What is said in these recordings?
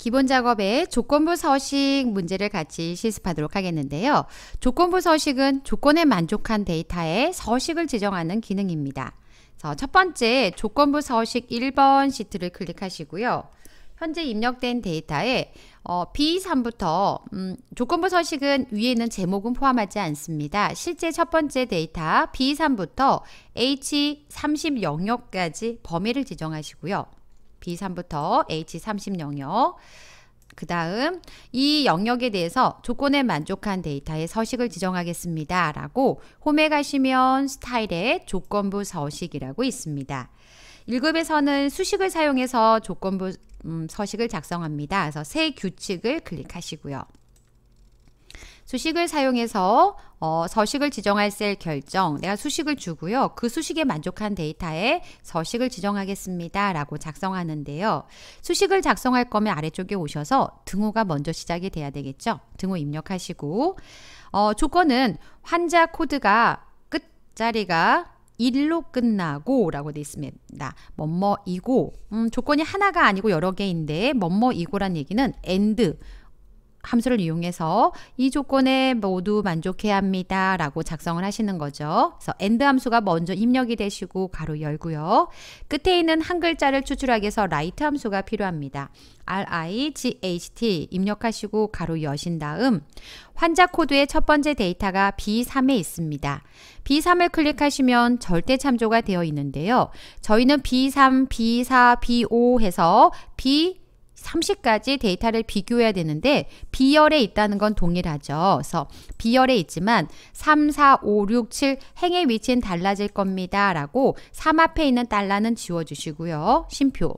기본 작업에 조건부 서식 문제를 같이 실습하도록 하겠는데요. 조건부 서식은 조건에 만족한 데이터에 서식을 지정하는 기능입니다. 첫 번째 조건부 서식 1번 시트를 클릭하시고요. 현재 입력된 데이터에 어, B3부터 음, 조건부 서식은 위에 는 제목은 포함하지 않습니다. 실제 첫 번째 데이터 B3부터 H30 영역까지 범위를 지정하시고요. B3부터 H30 영역 그 다음 이 영역에 대해서 조건에 만족한 데이터의 서식을 지정하겠습니다. 라고 홈에 가시면 스타일에 조건부 서식이라고 있습니다. 1급에서는 수식을 사용해서 조건부 음, 서식을 작성합니다. 그래서 새 규칙을 클릭하시고요. 수식을 사용해서 어, 서식을 지정할 셀 결정, 내가 수식을 주고요. 그 수식에 만족한 데이터에 서식을 지정하겠습니다. 라고 작성하는데요. 수식을 작성할 거면 아래쪽에 오셔서 등호가 먼저 시작이 돼야 되겠죠. 등호 입력하시고 어, 조건은 환자 코드가 끝자리가 1로 끝나고 라고 되어 있습니다. 뭐뭐이고 음, 조건이 하나가 아니고 여러 개인데 뭐뭐이고란 얘기는 e 드 함수를 이용해서 이 조건에 모두 만족해야 합니다. 라고 작성을 하시는 거죠. 그래서 end 함수가 먼저 입력이 되시고 가로 열고요. 끝에 있는 한 글자를 추출하기 위해서 write 함수가 필요합니다. RIGHT 입력하시고 가로 여신 다음 환자 코드의 첫 번째 데이터가 B3에 있습니다. B3을 클릭하시면 절대 참조가 되어 있는데요. 저희는 B3, B4, B5 해서 B 30까지 데이터를 비교해야 되는데 비열에 있다는 건 동일하죠. 그래서 B열에 있지만 3, 4, 5, 6, 7 행의 위치는 달라질 겁니다. 라고 3 앞에 있는 달러는 지워주시고요. 심표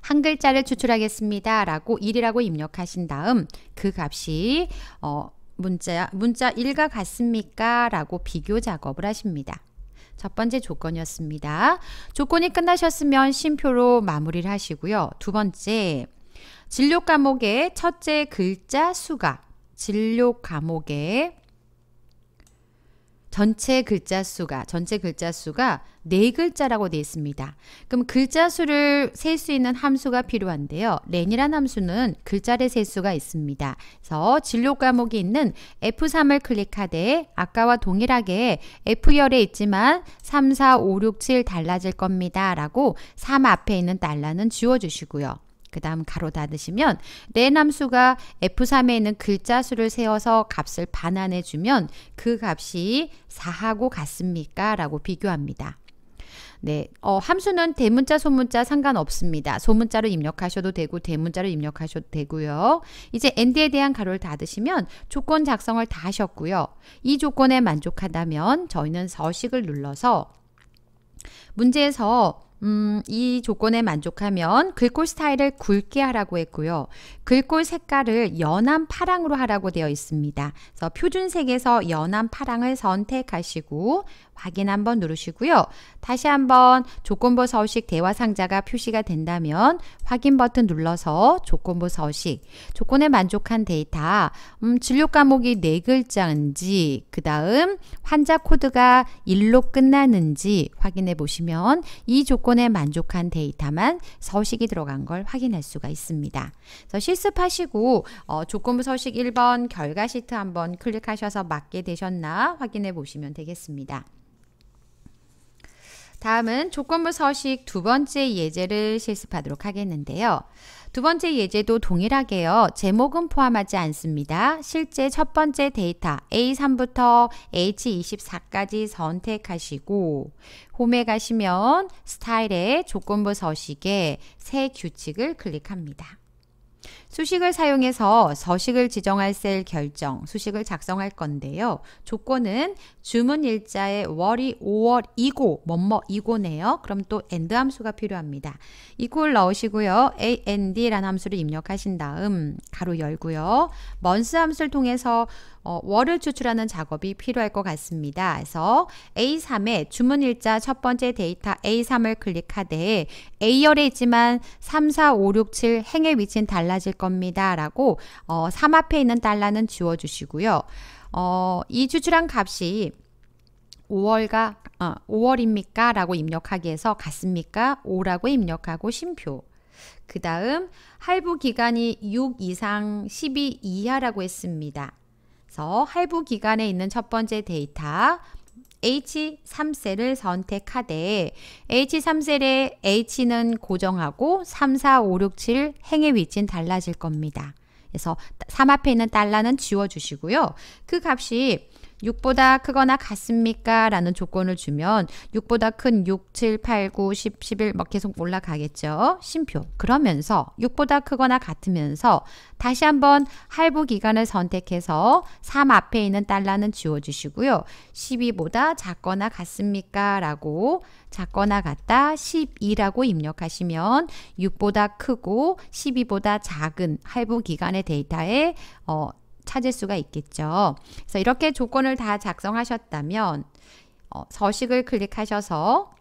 한 글자를 추출하겠습니다. 라고 1이라고 입력하신 다음 그 값이 어, 문자, 문자 1과 같습니까? 라고 비교 작업을 하십니다. 첫 번째 조건이었습니다. 조건이 끝나셨으면 심표로 마무리를 하시고요. 두 번째, 진료 과목의 첫째 글자 수가 진료 과목의 전체 글자 수가 전체 글자 수가 네 글자라고 되어 있습니다. 그럼 글자 수를 셀 수 있는 함수가 필요한데요. 렌이란 함수는 글자를 셀 수가 있습니다. 그래서 진로 과목이 있는 F3을 클릭하되 아까와 동일하게 F열에 있지만 3, 4, 5, 6, 7 달라질 겁니다. 라고 3 앞에 있는 달러는 지워주시고요. 그 다음 가로 닫으시면 내남수가 F3에 있는 글자 수를 세워서 값을 반환해 주면 그 값이 4하고 같습니까? 라고 비교합니다. 네, 어, 함수는 대문자, 소문자 상관없습니다. 소문자로 입력하셔도 되고 대문자로 입력하셔도 되고요. 이제 AND에 대한 가로를 닫으시면 조건 작성을 다 하셨고요. 이 조건에 만족하다면 저희는 서식을 눌러서 문제에서 음, 이 조건에 만족하면 글꼴 스타일을 굵게 하라고 했고요. 글꼴 색깔을 연한 파랑으로 하라고 되어 있습니다. 그래서 표준색에서 연한 파랑을 선택하시고 확인 한번 누르시고요. 다시 한번 조건부 서식 대화 상자가 표시가 된다면 확인 버튼 눌러서 조건부 서식, 조건에 만족한 데이터, 음, 진료 과목이 네 글자인지, 그 다음 환자 코드가 1로 끝나는지 확인해 보시면 이 조건 조건에 만족한 데이터만 서식이 들어간 걸 확인할 수가 있습니다. 그래서 실습하시고 어, 조건부 서식 1번 결과 시트 한번 클릭하셔서 맞게 되셨나 확인해 보시면 되겠습니다. 다음은 조건부 서식 두 번째 예제를 실습하도록 하겠는데요. 두 번째 예제도 동일하게요. 제목은 포함하지 않습니다. 실제 첫 번째 데이터 A3부터 H24까지 선택하시고 홈에 가시면 스타일의 조건부 서식에 새 규칙을 클릭합니다. 수식을 사용해서 서식을 지정할 셀 결정, 수식을 작성할 건데요. 조건은 주문 일자의 월이 5월이고, 뭐 뭐이고네요. 그럼 또 and 함수가 필요합니다. equal 넣으시고요. and라는 함수를 입력하신 다음 가로 열고요. month 함수를 통해서 어, 월을 추출하는 작업이 필요할 것 같습니다. 그래서 A3의 주문 일자 첫 번째 데이터 A3을 클릭하되 A열에 있지만 3, 4, 5, 6, 7 행의 위치는 달라질 겁니다. 라고 어, 3 앞에 있는 달러는 지워주시고요. 어, 이 추출한 값이 5월가 어, 5월입니까? 라고 입력하기 위해서 같습니까? 5라고 입력하고 심표 그 다음 할부 기간이 6 이상 12 이하라고 했습니다. 그래서 할부 기간에 있는 첫 번째 데이터 H3셀을 선택하되 H3셀의 H는 고정하고 3, 4, 5, 6, 7 행의 위치는 달라질 겁니다. 그래서 3 앞에 있는 달러는 지워주시고요. 그 값이 6보다 크거나 같습니까? 라는 조건을 주면 6보다 큰 6, 7, 8, 9, 10, 11막 계속 올라가겠죠. 심표. 그러면서 6보다 크거나 같으면서 다시 한번 할부 기간을 선택해서 3 앞에 있는 달러는 지워주시고요. 12보다 작거나 같습니까? 라고 작거나 같다 12라고 입력하시면 6보다 크고 12보다 작은 할부 기간의 데이터에 어, 찾을 수가 있겠죠. 그래서 이렇게 조건을 다 작성하셨다면 어, 서식을 클릭하셔서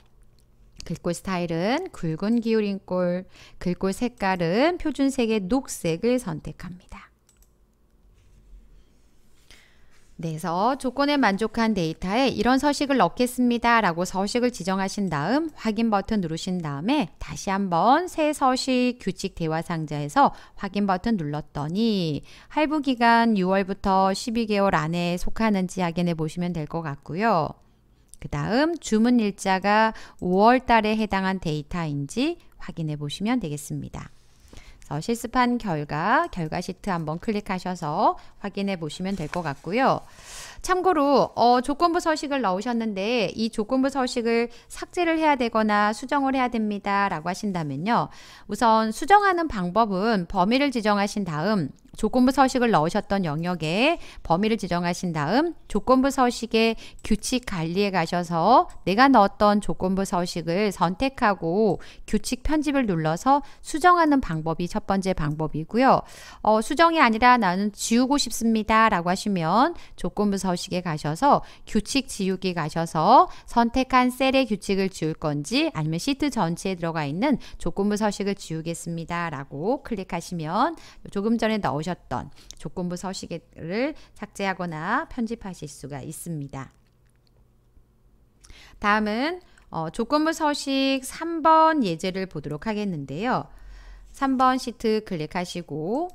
글꼴 스타일은 굵은 기울임꼴, 글꼴 색깔은 표준색의 녹색을 선택합니다. 그래서 조건에 만족한 데이터에 이런 서식을 넣겠습니다 라고 서식을 지정하신 다음 확인 버튼 누르신 다음에 다시 한번 새 서식 규칙 대화 상자에서 확인 버튼 눌렀더니 할부 기간 6월부터 12개월 안에 속하는지 확인해 보시면 될 것 같고요. 그 다음 주문 일자가 5월 달에 해당한 데이터인지 확인해 보시면 되겠습니다. 실습한 결과, 결과 시트 한번 클릭하셔서 확인해 보시면 될 것 같고요. 참고로 어, 조건부 서식을 넣으셨는데 이 조건부 서식을 삭제를 해야 되거나 수정을 해야 됩니다 라고 하신다면요 우선 수정하는 방법은 범위를 지정하신 다음 조건부 서식을 넣으셨던 영역에 범위를 지정하신 다음 조건부 서식의 규칙 관리에 가셔서 내가 넣었던 조건부 서식을 선택하고 규칙 편집을 눌러서 수정하는 방법이 첫 번째 방법이고요. 어, 수정이 아니라 나는 지우고 싶습니다. 라고 하시면 조건부 서식에 가셔서 규칙 지우기 가셔서 선택한 셀의 규칙을 지울 건지 아니면 시트 전체에 들어가 있는 조건부 서식을 지우겠습니다. 라고 클릭하시면 조금 전에 넣으셨 보셨던 조건부 서식을 삭제하거나 편집하실 수가 있습니다. 다음은 어, 조건부 서식 3번 예제를 보도록 하겠는데요. 3번 시트 클릭하시고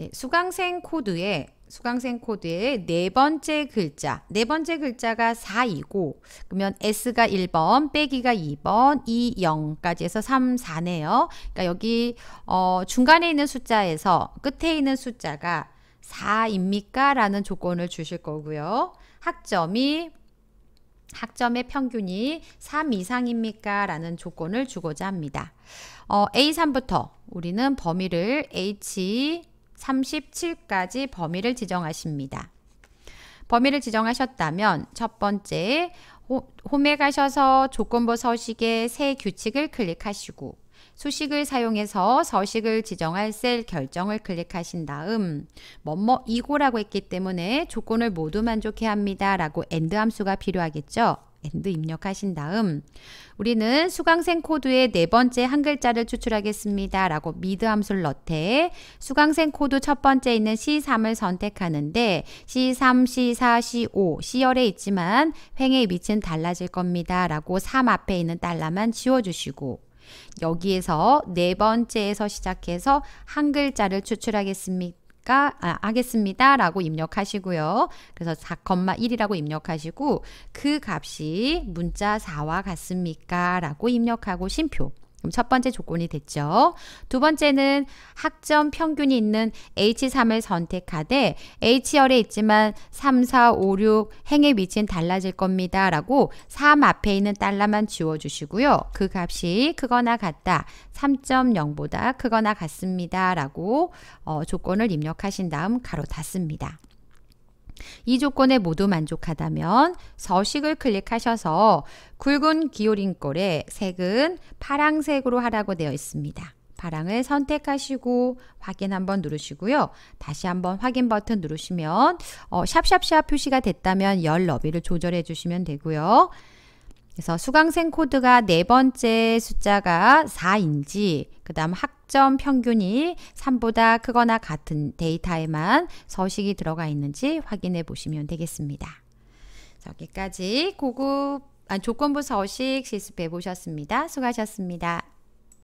네, 수강생 코드의 수강생 코드의 네 번째 글자 네 번째 글자가 4이고 그러면 S가 1번 빼기가 2번 2, 0까지 해서 3, 4네요 그러니까 여기 어, 중간에 있는 숫자에서 끝에 있는 숫자가 4입니까? 라는 조건을 주실 거고요 학점이 학점의 평균이 3 이상입니까? 라는 조건을 주고자 합니다 어, A3부터 우리는 범위를 H 37까지 범위를 지정하십니다. 범위를 지정하셨다면 첫 번째 홈에 가셔서 조건부 서식의 새 규칙을 클릭하시고 수식을 사용해서 서식을 지정할 셀 결정을 클릭하신 다음 뭐뭐 이고라고 했기 때문에 조건을 모두 만족해야 합니다 라고 엔드 함수가 필요하겠죠. 엔드 입력하신 다음 우리는 수강생 코드의 네 번째 한 글자를 추출하겠습니다. 라고 미드 함수를 넣되 수강생 코드 첫 번째 있는 C3을 선택하는데 C3, C4, C5, C열에 있지만 횡의 위치는 달라질 겁니다. 라고 3 앞에 있는 달러만 지워주시고 여기에서 네 번째에서 시작해서 한 글자를 추출하겠습니다. 가 아, 하겠습니다라고 입력하시고요. 그래서 4,1이라고 입력하시고 그 값이 문자 4와 같습니까라고 입력하고 심표 그럼 첫 번째 조건이 됐죠. 두 번째는 학점 평균이 있는 H3을 선택하되 H열에 있지만 3, 4, 5, 6 행의 위치는 달라질 겁니다. 라고 3 앞에 있는 달러만 지워주시고요. 그 값이 크거나 같다. 3.0보다 크거나 같습니다. 라고 어, 조건을 입력하신 다음 가로 닫습니다. 이 조건에 모두 만족하다면 서식을 클릭하셔서 굵은 기울임꼴에 색은 파랑색으로 하라고 되어 있습니다. 파랑을 선택하시고 확인 한번 누르시고요. 다시 한번 확인 버튼 누르시면 어, 샵샵샵 표시가 됐다면 열 너비를 조절해 주시면 되고요. 그래서 수강생 코드가 네 번째 숫자가 4인지, 그 다음 학점 평균이 3보다 크거나 같은 데이터에만 서식이 들어가 있는지 확인해 보시면 되겠습니다. 자, 여기까지 고급, 아, 조건부 서식 실습해 보셨습니다. 수고하셨습니다.